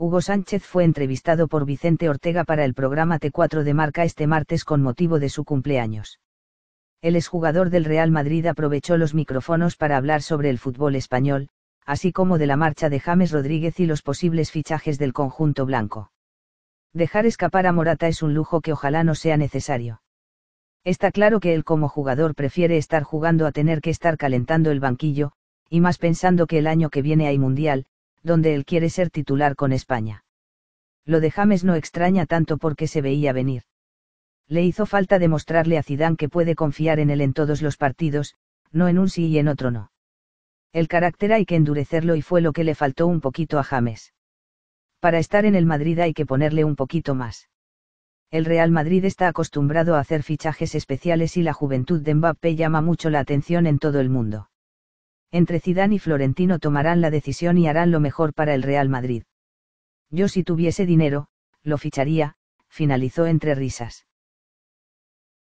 Hugo Sánchez fue entrevistado por Vicente Ortega para el programa T4 de Marca este martes con motivo de su cumpleaños. El exjugador del Real Madrid aprovechó los micrófonos para hablar sobre el fútbol español, así como de la marcha de James Rodríguez y los posibles fichajes del conjunto blanco. Dejar escapar a Morata es un lujo que ojalá no sea necesario. Está claro que él como jugador prefiere estar jugando a tener que estar calentando el banquillo, y más pensando que el año que viene hay mundial, donde él quiere ser titular con España. Lo de James no extraña tanto porque se veía venir. Le hizo falta demostrarle a Zidane que puede confiar en él en todos los partidos, no en un sí y en otro no. El carácter hay que endurecerlo y fue lo que le faltó un poquito a James. Para estar en el Madrid hay que ponerle un poquito más. El Real Madrid está acostumbrado a hacer fichajes especiales y la juventud de Mbappé llama mucho la atención en todo el mundo entre Zidane y Florentino tomarán la decisión y harán lo mejor para el Real Madrid. Yo si tuviese dinero, lo ficharía, finalizó entre risas.